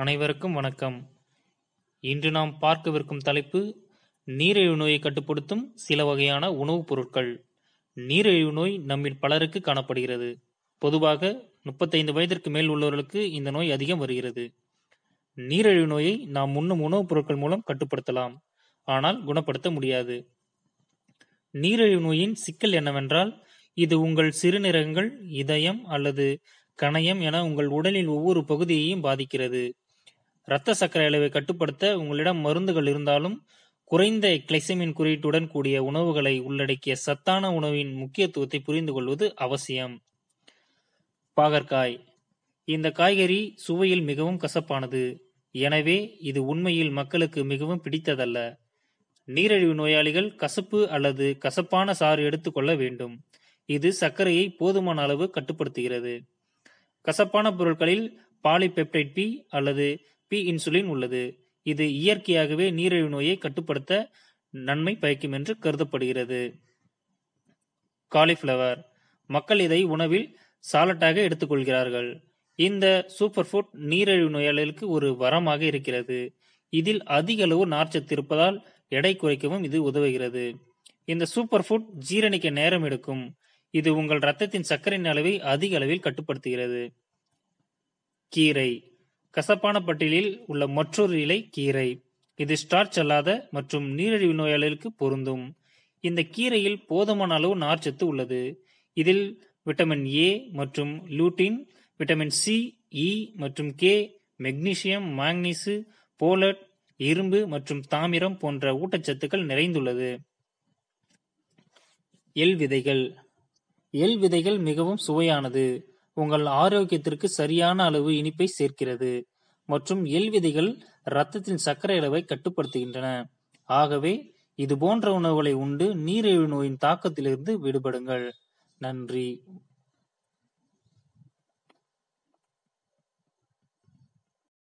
அனைவருக்கும் வணக்கம் இன்று நாம் பார்க்கவிருக்கும் தலைப்பு நீரிழிவு நோயை கட்டுப்படுத்தும் சில வகையான உணவுப் பொருட்கள் நீரிழிவு நோய் நம்மில் பலருக்கு காணப்படுகிறது பொதுவாக முப்பத்தைந்து வயதிற்கு மேல் உள்ளவர்களுக்கு இந்த நோய் அதிகம் வருகிறது நீரிழிவு நோயை நாம் உண்ணும் உணவுப் பொருட்கள் மூலம் கட்டுப்படுத்தலாம் ஆனால் குணப்படுத்த முடியாது நீரிழிவு நோயின் சிக்கல் என்னவென்றால், இது உங்கள் சிறுநீரகங்கள், இதயம் அல்லது கணையம் என உங்கள் உடலின் ஒவ்வொரு பகுதியையும் பாதிக்கிறது. இரத்த சர்க்கரை அளவை கட்டுப்படுத்த உங்களிடம் மருந்துகள் இருந்தாலும், குறைந்த கிளைசமின் குறியீட்டுடன் கூடிய உணவுகளை உள்ளடக்கிய சத்தான உணவின் முக்கியத்துவத்தை புரிந்து கொள்வது அவசியம். பாகற்காய் இந்த காய்கறி சுவையில் மிகவும் கசப்பானது, எனவே இது உண்மையில் மக்களுக்கு மிகவும் பிடித்ததல்ல. நீரிழிவு நோயாளிகள் கசப்பு அல்லது கசப்பான சாறு எடுத்துக்கொள்ள வேண்டும் இது சர்க்கரையை போதுமான அளவு கட்டுப்படுத்துகிறது கசப்பான பொருட்களில் பாலிபெப்டைட் பி அல்லது பி இன்சுலின் உள்ளது இது இயற்கையாகவே நீரிழிவு நோயை கட்டுப்படுத்த நன்மை பயக்கும் என்று கருதப்படுகிறது காலிஃபிளவர் மக்கள் இதை உணவில் சாலட்டாக எடுத்துக்கொள்கிறார்கள் இந்த சூப்பர் ஃபுட் நீரிழிவு நோயாளிகளுக்கு ஒரு வரமாக இருக்கிறது இதில் அதிக அளவு நார்ச்சத்து இருப்பதால் எடை குறைக்கவும் இது உதவுகிறது இந்த சூப்பர் ஃபுட் ஜீரணிக்க நேரம் எடுக்கும் இது உங்கள் ரத்தத்தின் சர்க்கரையின் அளவை அதிக அளவில் கட்டுப்படுத்துகிறது கீரை கசப்பான பட்டியலில் உள்ள மற்றொரு இலை கீரை இது ஸ்டார்ச் அல்லாத மற்றும் நீரிழிவு நோயாளிகளுக்கு பொருந்தும் இந்த கீரையில் போதுமான அளவு நார்ச்சத்து உள்ளது இதில் விட்டமின் ஏ மற்றும் லூட்டின் விட்டமின் சி இ மற்றும் கே மெக்னீசியம் மாங்னீசு போலட் இரும்பு மற்றும் தாமிரம் போன்ற ஊட்டச்சத்துக்கள் நிறைந்துள்ளது எல் விதைகள் எல் விதைகள் மிகவும் சுவையானது உங்கள் ஆரோக்கியத்திற்கு சரியான அளவு இனிப்பை சேர்க்கிறது மற்றும் எல் விதைகள் இரத்தத்தின் சர்க்கரை அளவை கட்டுப்படுத்துகின்றன ஆகவே இது போன்ற உணவுகளை உண்டு நீரிழிவு நோயின் தாக்கத்திலிருந்து விடுபடுங்கள் நன்றி